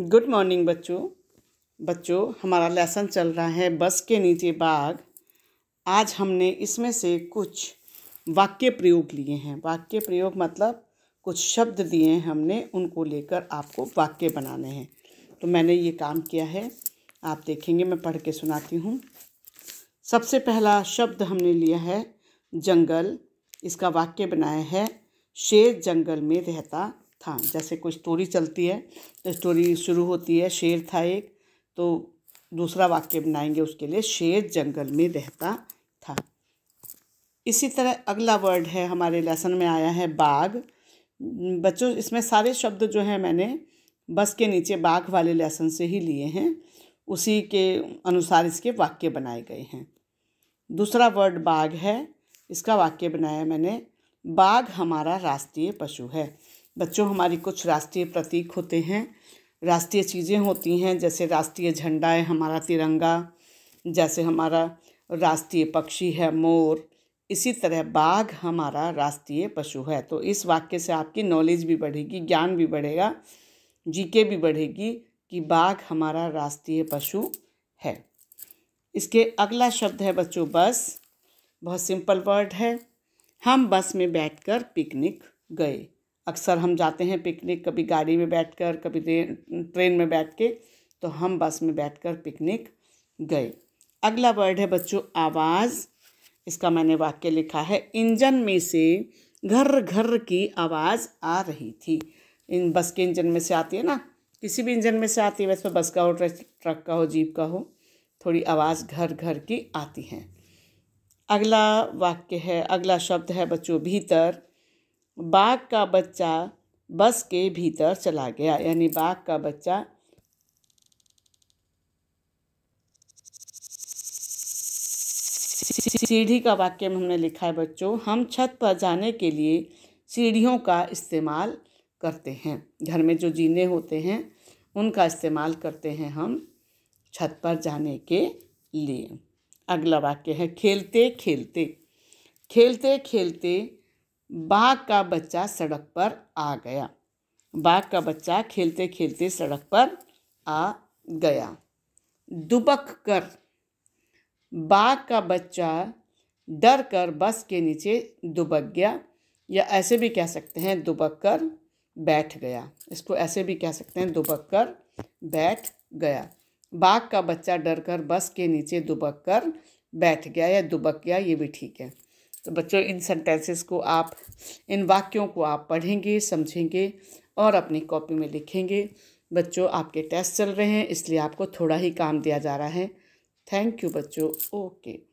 good morning बच्चों बच्चों हमारा लेसन चल रहा है बस के नीचे बाग आज हमने इसमें से कुछ वाक्य प्रयोग लिए हैं वाक्य प्रयोग मतलब कुछ शब्द दिए हैं हमने उनको लेकर आपको वाक्य बनाने हैं तो मैंने ये काम किया है आप देखेंगे मैं पढ़ के सुनाती हूँ सबसे पहला शब्द हमने लिया है जंगल इसका वाक्य बनाया है शेर जंगल में रहता हाँ जैसे कोई स्टोरी चलती है तो स्टोरी शुरू होती है शेर था एक तो दूसरा वाक्य बनाएंगे उसके लिए शेर जंगल में रहता था इसी तरह अगला वर्ड है हमारे लेसन में आया है बाघ बच्चों इसमें सारे शब्द जो हैं मैंने बस के नीचे बाघ वाले लेसन से ही लिए हैं उसी के अनुसार इसके वाक्य बनाए गए हैं दूसरा वर्ड बाघ है इसका वाक्य बनाया मैंने बाघ हमारा राष्ट्रीय पशु है बच्चों हमारी कुछ राष्ट्रीय प्रतीक होते हैं राष्ट्रीय चीज़ें होती हैं जैसे राष्ट्रीय झंडा है हमारा तिरंगा जैसे हमारा राष्ट्रीय पक्षी है मोर इसी तरह बाघ हमारा राष्ट्रीय पशु है तो इस वाक्य से आपकी नॉलेज भी बढ़ेगी ज्ञान भी बढ़ेगा जीके भी बढ़ेगी कि बाघ हमारा राष्ट्रीय पशु है इसके अगला शब्द है बच्चों बस बहुत सिंपल वर्ड है हम बस में बैठकर पिकनिक गए अक्सर हम जाते हैं पिकनिक कभी गाड़ी में बैठकर कभी ट्रेन में बैठ के तो हम बस में बैठकर पिकनिक गए अगला वर्ड है बच्चों आवाज़ इसका मैंने वाक्य लिखा है इंजन में से घर घर की आवाज़ आ रही थी इन बस के इंजन में से आती है ना किसी भी इंजन में से आती है वैसे तो बस का हो ट्रक का हो जीप का हो थोड़ी आवाज़ घर घर की आती है अगला वाक्य है अगला शब्द है बच्चों भीतर बाघ का बच्चा बस के भीतर चला गया यानी बाघ का बच्चा सीढ़ी का वाक्य में हमने लिखा है बच्चों हम छत पर जाने के लिए सीढ़ियों का इस्तेमाल करते हैं घर में जो जीने होते हैं उनका इस्तेमाल करते हैं हम छत पर जाने के लिए अगला वाक्य है खेलते खेलते खेलते खेलते बाघ का बच्चा सड़क पर आ गया बाघ का बच्चा खेलते खेलते सड़क पर आ गया दुबक कर बाघ का बच्चा डर कर बस के नीचे दुबक गया या ऐसे भी कह सकते हैं दुबक कर बैठ गया इसको ऐसे भी कह सकते हैं दुबक कर बैठ गया बाघ का बच्चा डर कर बस के नीचे दुबक कर बैठ गया या दुबक गया ये भी ठीक है तो बच्चों इन सेंटेंसेस को आप इन वाक्यों को आप पढ़ेंगे समझेंगे और अपनी कॉपी में लिखेंगे बच्चों आपके टेस्ट चल रहे हैं इसलिए आपको थोड़ा ही काम दिया जा रहा है थैंक यू बच्चों ओके